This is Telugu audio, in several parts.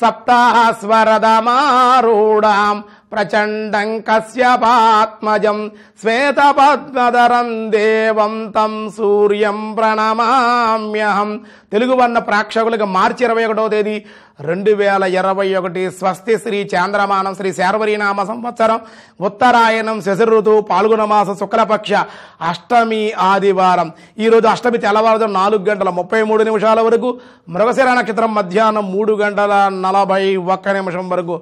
சப்தாஸ்வரதமாரூடாம் ప్రచండం కశ్యపాత్మజం శ్వేతపద్మధరం దేవం తం సూర్యం ప్రణమామ్యహం తెలుగు వర్ణ ప్రేక్షకులకు మార్చి ఇరవై ఒకటో తేదీ రెండు వేల ఇరవై ఒకటి స్వస్తి శ్రీ చాంద్రమానం శ్రీ శార్వరీనామ సంవత్సరం ఉత్తరాయణం శశి ఋతువు మాస శుక్లపక్ష అష్టమి ఆదివారం ఈరోజు అష్టమి తెల్లవారుజు నాలుగు గంటల ముప్పై మూడు నిమిషాల వరకు మృగశిర నక్షత్రం మధ్యాహ్నం మూడు గంటల నలభై ఒక్క నిమిషం వరకు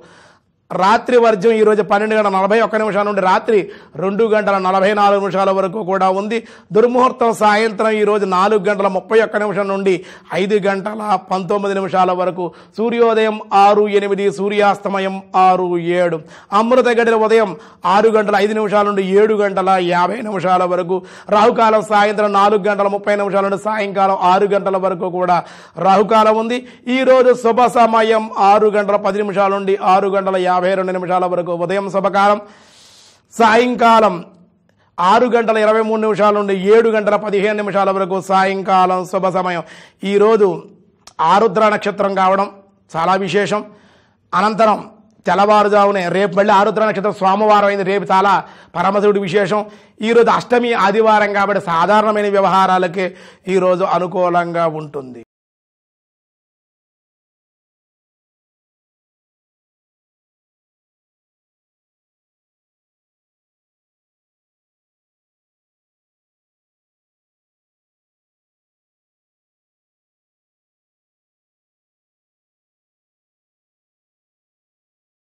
రాత్రి వర్జం ఈరోజు పన్నెండు గంటల నలభై ఒక్క నిమిషాల నుండి రాత్రి రెండు గంటల నలభై నాలుగు నిమిషాల వరకు కూడా ఉంది దుర్ముహూర్తం సాయంత్రం ఈరోజు నాలుగు గంటల ముప్పై ఒక్క నిమిషం నుండి ఐదు గంటల పంతొమ్మిది నిమిషాల వరకు సూర్యోదయం ఆరు ఎనిమిది సూర్యాస్తమయం ఆరు ఏడు అమృత గడిల ఉదయం ఆరు గంటల ఐదు నిమిషాల నుండి ఏడు గంటల యాభై నిమిషాల వరకు రాహుకాలం సాయంత్రం నాలుగు గంటల ముప్పై నిమిషాల నుండి సాయంకాలం ఆరు గంటల వరకు కూడా రాహుకాలం ఉంది ఈరోజు శుభ సమయం ఆరు గంటల పది నిమిషాల నుండి ఆరు గంటల యాభై యాభై రెండు నిమిషాల వరకు ఉదయం శుభకాలం సాయంకాలం ఆరు గంటల ఇరవై మూడు నిమిషాల నుండి ఏడు గంటల పదిహేను నిమిషాల వరకు సాయంకాలం శుభ సమయం ఈరోజు ఆరుద్ర నక్షత్రం కావడం చాలా విశేషం అనంతరం తెల్లవారుజామునే రేపు మళ్ళీ ఆరుద్ర నక్షత్రం సోమవారం అయింది రేపు చాలా పరమశివుడి విశేషం ఈరోజు అష్టమి ఆదివారం కాబట్టి సాధారణమైన వ్యవహారాలకే ఈరోజు అనుకూలంగా ఉంటుంది